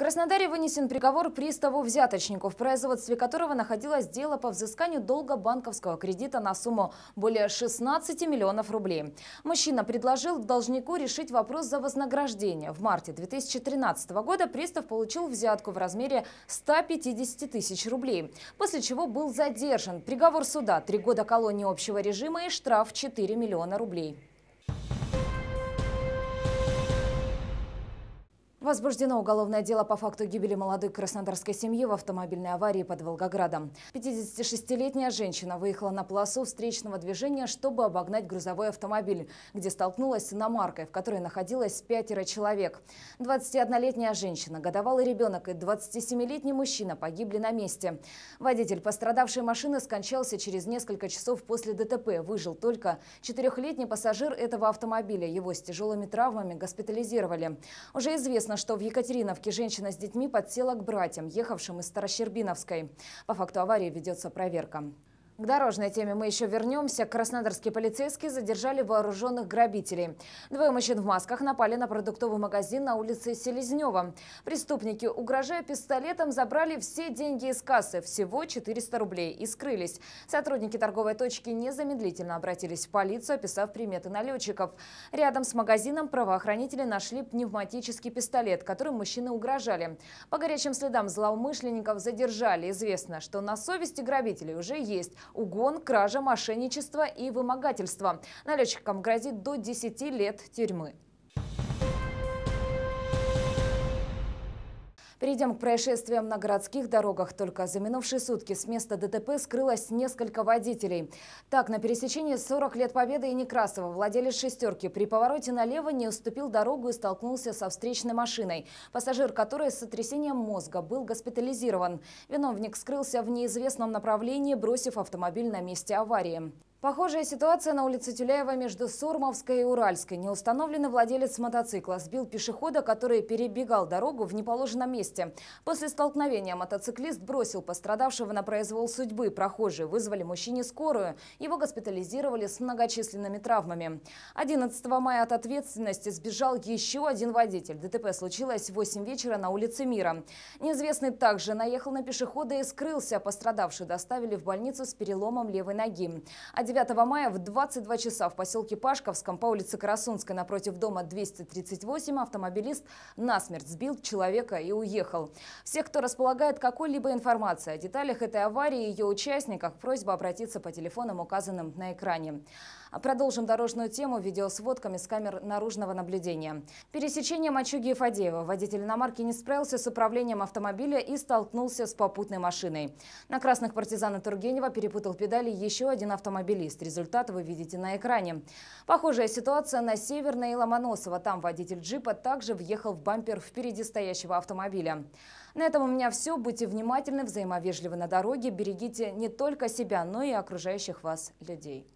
Краснодаре вынесен приговор приставу-взяточнику, в производстве которого находилось дело по взысканию долга банковского кредита на сумму более 16 миллионов рублей. Мужчина предложил должнику решить вопрос за вознаграждение. В марте 2013 года пристав получил взятку в размере 150 тысяч рублей, после чего был задержан. Приговор суда – три года колонии общего режима и штраф 4 миллиона рублей. Возбуждено уголовное дело по факту гибели молодой краснодарской семьи в автомобильной аварии под Волгоградом. 56-летняя женщина выехала на полосу встречного движения, чтобы обогнать грузовой автомобиль, где столкнулась с иномаркой, в которой находилось пятеро человек. 21-летняя женщина, годовалый ребенок и 27-летний мужчина погибли на месте. Водитель пострадавшей машины скончался через несколько часов после ДТП. Выжил только 4-летний пассажир этого автомобиля. Его с тяжелыми травмами госпитализировали. Уже известно, что в Екатериновке женщина с детьми подсела к братьям, ехавшим из Старощербиновской. По факту аварии ведется проверка. К дорожной теме мы еще вернемся. Краснодарские полицейские задержали вооруженных грабителей. Двое мужчин в масках напали на продуктовый магазин на улице Селезнева. Преступники, угрожая пистолетом, забрали все деньги из кассы, всего 400 рублей, и скрылись. Сотрудники торговой точки незамедлительно обратились в полицию, описав приметы налетчиков. Рядом с магазином правоохранители нашли пневматический пистолет, которым мужчины угрожали. По горячим следам злоумышленников задержали. Известно, что на совести грабителей уже есть угон, кража, мошенничество и вымогательство. Налетчикам грозит до 10 лет тюрьмы. Перейдем к происшествиям на городских дорогах. Только за минувшие сутки с места ДТП скрылось несколько водителей. Так, на пересечении 40 лет Победы и Некрасова владелец «шестерки» при повороте налево не уступил дорогу и столкнулся со встречной машиной, пассажир которой с сотрясением мозга был госпитализирован. Виновник скрылся в неизвестном направлении, бросив автомобиль на месте аварии. Похожая ситуация на улице Тюляева между Сурмовской и Уральской. Неустановленный владелец мотоцикла сбил пешехода, который перебегал дорогу в неположенном месте. После столкновения мотоциклист бросил пострадавшего на произвол судьбы. Прохожие вызвали мужчине скорую. Его госпитализировали с многочисленными травмами. 11 мая от ответственности сбежал еще один водитель. ДТП случилось в 8 вечера на улице Мира. Неизвестный также наехал на пешехода и скрылся. Пострадавший доставили в больницу с переломом левой ноги. 9 мая в 22 часа в поселке Пашковском по улице Карасунской напротив дома 238 автомобилист насмерть сбил человека и уехал. Все, кто располагает какой-либо информацией о деталях этой аварии и ее участниках, просьба обратиться по телефонам, указанным на экране. Продолжим дорожную тему видеосводками с камер наружного наблюдения. Пересечение Мачуги и Фадеева. Водитель иномарки не справился с управлением автомобиля и столкнулся с попутной машиной. На красных партизана Тургенева перепутал педали еще один автомобиль автомобилист. Результат вы видите на экране. Похожая ситуация на Северной и Ломоносово. Там водитель джипа также въехал в бампер впереди стоящего автомобиля. На этом у меня все. Будьте внимательны, взаимовежливы на дороге. Берегите не только себя, но и окружающих вас людей.